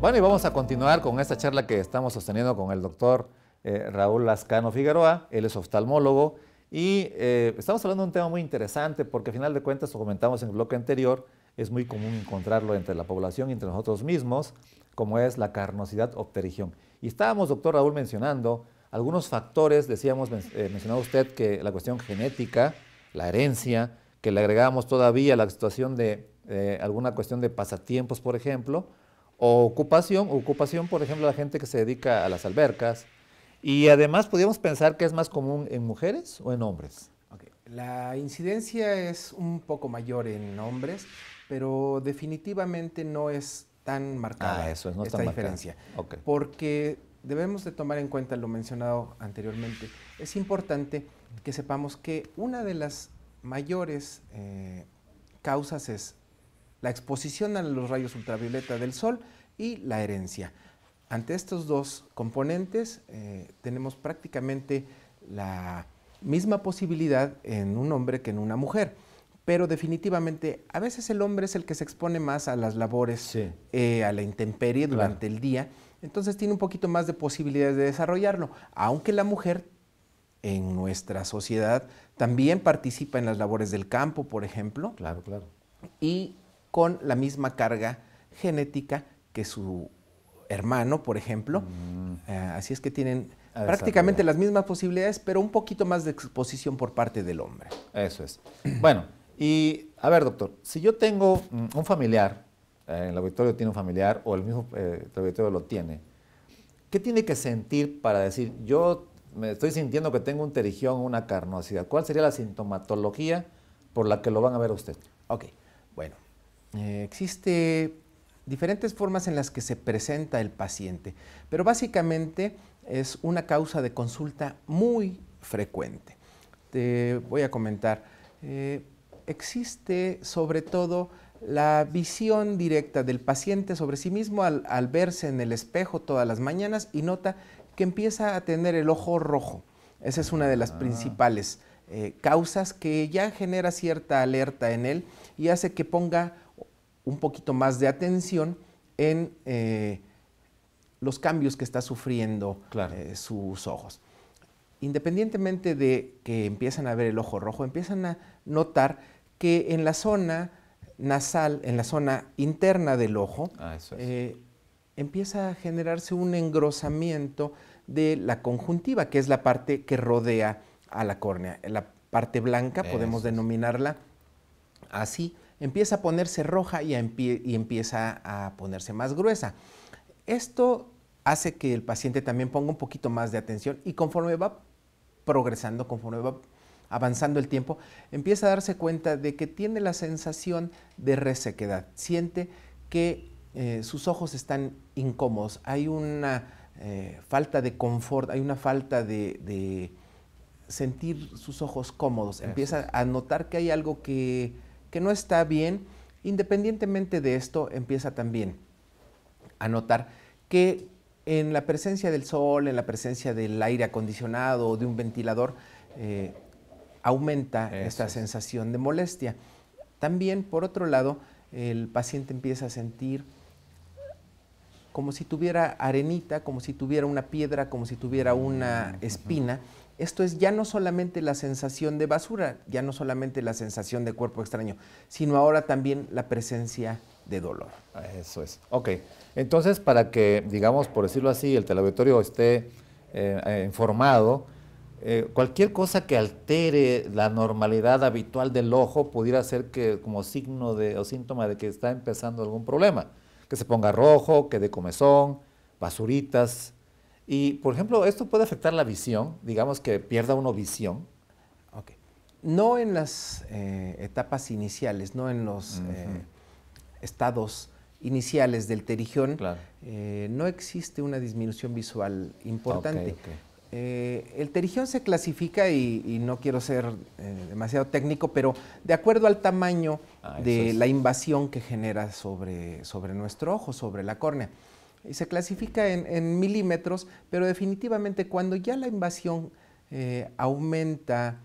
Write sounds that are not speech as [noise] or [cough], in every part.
Bueno, y vamos a continuar con esta charla que estamos sosteniendo con el doctor eh, Raúl Lascano Figueroa, él es oftalmólogo, y eh, estamos hablando de un tema muy interesante porque al final de cuentas, lo comentamos en el bloque anterior, es muy común encontrarlo entre la población y entre nosotros mismos, como es la carnosidad opterigión. Y estábamos, doctor Raúl, mencionando algunos factores, decíamos, eh, mencionaba usted que la cuestión genética, la herencia, que le agregamos todavía la situación de alguna cuestión de pasatiempos, por ejemplo, o ocupación, ocupación por ejemplo la gente que se dedica a las albercas, y además podríamos pensar que es más común en mujeres o en hombres. La incidencia es un poco mayor en hombres, pero definitivamente no es tan marcada ah, eso, no esta diferencia. Porque debemos de tomar en cuenta lo mencionado anteriormente. Es importante que sepamos que una de las mayores eh, causas es la exposición a los rayos ultravioleta del sol y la herencia. Ante estos dos componentes eh, tenemos prácticamente la misma posibilidad en un hombre que en una mujer, pero definitivamente a veces el hombre es el que se expone más a las labores, eh, a la intemperie durante el día, entonces tiene un poquito más de posibilidades de desarrollarlo, aunque la mujer en nuestra sociedad también participa en las labores del campo, por ejemplo. Claro, claro. Y con la misma carga genética que su hermano, por ejemplo. Mm. Ah, así es que tienen prácticamente las mismas posibilidades, pero un poquito más de exposición por parte del hombre. Eso es. [clears throat] bueno, y a ver, doctor, si yo tengo mm, un familiar, eh, el auditorio tiene un familiar o el mismo eh, laboratorio lo tiene, ¿qué tiene que sentir para decir, yo me estoy sintiendo que tengo un terigión o una carnosidad? ¿Cuál sería la sintomatología por la que lo van a ver usted? Ok, bueno, eh, existe diferentes formas en las que se presenta el paciente, pero básicamente es una causa de consulta muy frecuente. Te voy a comentar, eh, existe sobre todo la visión directa del paciente sobre sí mismo al, verse en el espejo todas las mañanas y nota que empieza a tener el ojo rojo. Esa es una de las ah. principales eh, causas que ya genera cierta alerta en él y hace que ponga un poquito más de atención en eh, los cambios que está sufriendo eh, sus ojos. Independientemente de que empiezan a ver el ojo rojo, empiezan a notar que en la zona nasal, en la zona interna del ojo, ah, eh, empieza a generarse un engrosamiento de la conjuntiva, que es la parte que rodea a la córnea. La parte blanca, podemos denominarla así, empieza a ponerse roja y, empieza a ponerse más gruesa. Esto hace que el paciente también ponga un poquito más de atención y conforme va progresando, conforme va avanzando el tiempo, empieza a darse cuenta de que tiene la sensación de resequedad. Siente que eh, sus ojos están incómodos, hay una eh, falta de confort, hay una falta de, sentir sus ojos cómodos. Empieza a notar que hay algo que que no está bien, independientemente de esto, empieza también a notar que en la presencia del sol, en la presencia del aire acondicionado o de un ventilador, eh, aumenta esta sensación de molestia. También, por otro lado, el paciente empieza a sentir como si tuviera arenita, como si tuviera una piedra, como si tuviera una espina esto es ya no solamente la sensación de basura, ya no solamente la sensación de cuerpo extraño, sino ahora también la presencia de dolor. Eso es. Ok. Entonces, para que, digamos, por decirlo así, el teleauditorio esté eh, eh, informado, eh, cualquier cosa que altere la normalidad habitual del ojo pudiera ser que como signo de, o síntoma de que está empezando algún problema, que se ponga rojo, que dé comezón, basuritas, y, por ejemplo, esto puede afectar la visión, digamos que pierda uno visión. No en las eh, etapas iniciales, no en los eh, estados iniciales del terigión, eh, no existe una disminución visual importante. el terigión se clasifica, y, no quiero ser demasiado técnico, pero de acuerdo al tamaño ah, de la invasión que genera sobre, sobre nuestro ojo, sobre la córnea se clasifica en, milímetros, pero definitivamente cuando ya la invasión eh, aumenta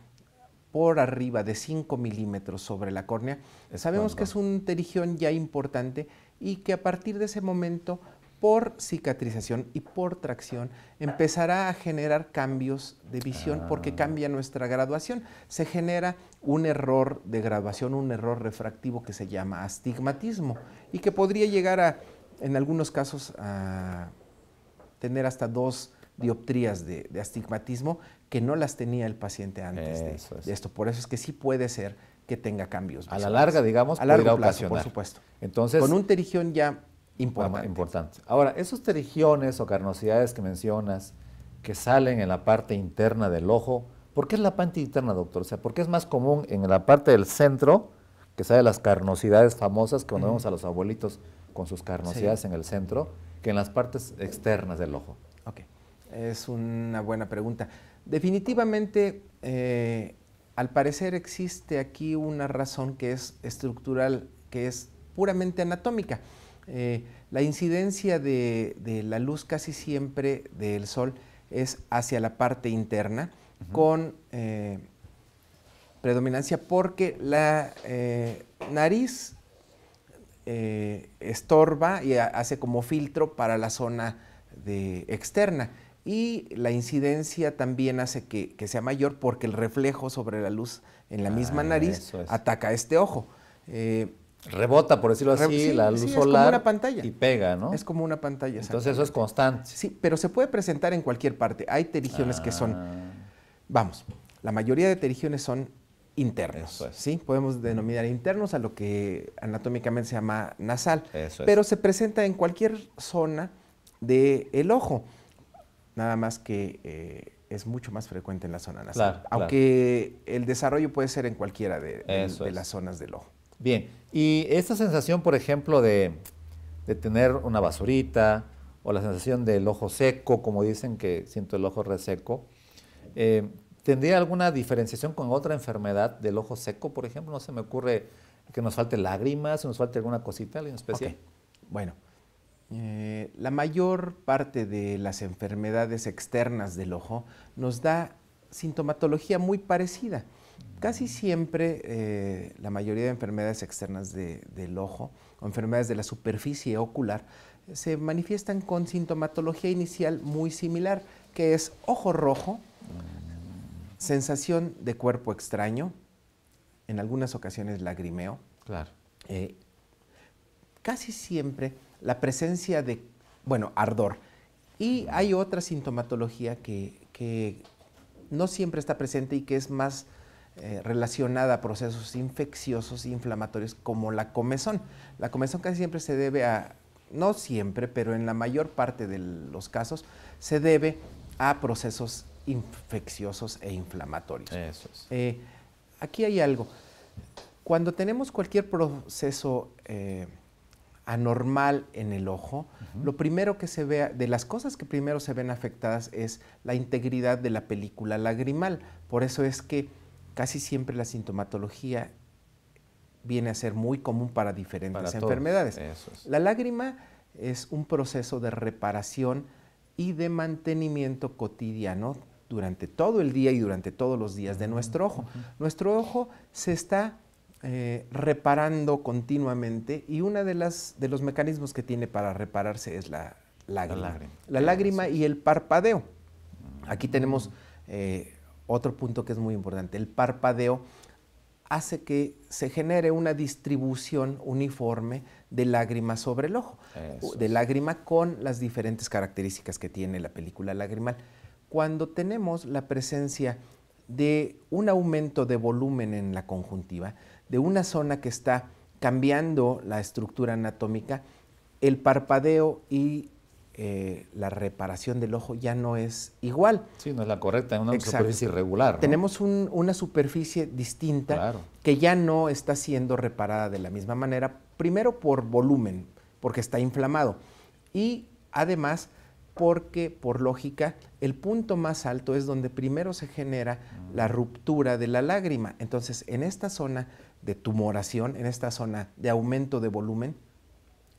por arriba de 5 milímetros sobre la córnea, sabemos que es un terigión ya importante y que a partir de ese momento, por cicatrización y por tracción, empezará a generar cambios de visión porque ah. cambia nuestra graduación. Se genera un error de graduación, un error refractivo que se llama astigmatismo y que podría llegar a en algunos casos a ah, tener hasta dos dioptrías de, astigmatismo que no las tenía el paciente antes de, esto. Por eso es que sí puede ser que tenga cambios. A la larga, digamos, a largo plazo, por supuesto. Entonces, con un terigión ya importante. Ahora, esos terigiones o carnosidades que mencionas que salen en la parte interna del ojo, ¿por qué es la parte interna, doctor? O sea, ¿por qué es más común en la parte del centro que sale las carnosidades famosas que cuando vemos a los abuelitos? con sus carnosidades en el centro que en las partes externas del ojo? Ok, es una buena pregunta. Definitivamente, eh, al parecer existe aquí una razón que es estructural, que es puramente anatómica. Eh, la incidencia de, la luz casi siempre del sol es hacia la parte interna con eh, predominancia porque la nariz eh, estorba y hace como filtro para la zona de, externa. Y la incidencia también hace que, sea mayor porque el reflejo sobre la luz en la misma ah, nariz ataca este ojo. Eh, Rebota, por decirlo así, la luz solar. una pantalla. Y pega, ¿no? Es como una pantalla. Entonces eso es constante. Sí, pero se puede presentar en cualquier parte. Hay terigiones que son. Ah. Vamos, la mayoría de terigiones son internos. ¿sí? Podemos denominar internos a lo que anatómicamente se llama nasal, pero se presenta en cualquier zona del el ojo, nada más que eh, es mucho más frecuente en la zona nasal, aunque el desarrollo puede ser en cualquiera de, las zonas del ojo. Bien, y esta sensación, por ejemplo, de, tener una basurita o la sensación del ojo seco, como dicen que siento el ojo reseco, eh, ¿Tendría alguna diferenciación con otra enfermedad del ojo seco, por ejemplo? No se me ocurre que nos falte lágrimas, nos falte alguna cosita en especial. Bueno, eh, la mayor parte de las enfermedades externas del ojo nos da sintomatología muy parecida. Casi siempre eh, la mayoría de enfermedades externas del ojo o enfermedades de la superficie ocular se manifiestan con sintomatología inicial muy similar, que es ojo rojo, sensación de cuerpo extraño, en algunas ocasiones lagrimeo. Claro. Eh, casi siempre la presencia de, bueno, ardor. Y hay otra sintomatología que, no siempre está presente y que es más eh, relacionada a procesos infecciosos e inflamatorios como la comezón. La comezón casi siempre se debe a, no siempre, pero en la mayor parte de los casos, se debe a procesos infecciosos e inflamatorios. Eh, aquí hay algo. Cuando tenemos cualquier proceso eh, anormal en el ojo, lo primero que se vea, de las cosas que primero se ven afectadas es la integridad de la película lagrimal. Por eso es que casi siempre la sintomatología viene a ser muy común para diferentes enfermedades. La lágrima es un proceso de reparación y de mantenimiento cotidiano durante todo el día y durante todos los días de nuestro ojo. Nuestro ojo se está eh, reparando continuamente y uno de, de los mecanismos que tiene para repararse es la lágrima. La lágrima, y el parpadeo. Mm. Aquí tenemos eh, otro punto que es muy importante. El parpadeo hace que se genere una distribución uniforme de lágrimas sobre el ojo, de lágrima con las diferentes características que tiene la película lagrimal cuando tenemos la presencia de un aumento de volumen en la conjuntiva, de una zona que está cambiando la estructura anatómica, el parpadeo y eh, la reparación del ojo ya no es igual. Sí, no es la correcta, es una superficie irregular. Tenemos una superficie distinta que ya no está siendo reparada de la misma manera, primero por volumen, porque está inflamado, y además porque por lógica el punto más alto es donde primero se genera mm. la ruptura de la lágrima. Entonces, en esta zona de tumoración, en esta zona de aumento de volumen,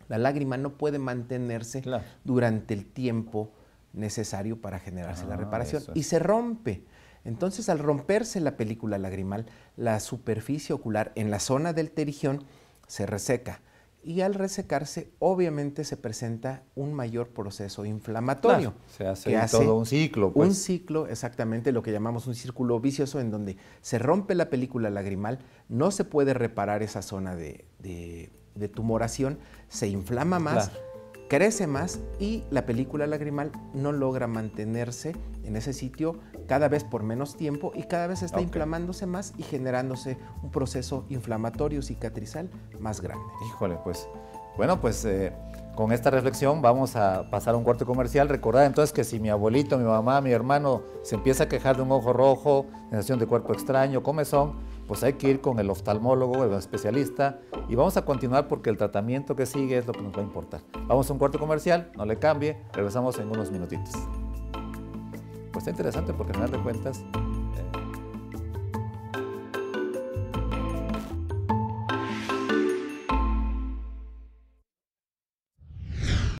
la lágrima no puede mantenerse durante el tiempo necesario para generarse la ah, reparación y se rompe. Entonces, al romperse la película lagrimal, la superficie ocular en la zona del terigión se reseca y al resecarse obviamente se presenta un mayor proceso inflamatorio. se hace, todo un ciclo. Pues. Un ciclo, exactamente lo que llamamos un círculo vicioso en donde se rompe la película lagrimal, no se puede reparar esa zona de, de, tumoración, se inflama más crece más y la película lagrimal no logra mantenerse en ese sitio cada vez por menos tiempo y cada vez está inflamándose más y generándose un proceso inflamatorio cicatrizal más grande. Híjole, pues bueno, pues eh, con esta reflexión vamos a pasar a un cuarto comercial. Recordad entonces que si mi abuelito, mi mamá, mi hermano se empieza a quejar de un ojo rojo, sensación de cuerpo extraño, comezón, pues hay que ir con el oftalmólogo, el especialista, y vamos a continuar porque el tratamiento que sigue es lo que nos va a importar. Vamos a un cuarto comercial, no le cambie, regresamos en unos minutitos. Pues está interesante porque al final de cuentas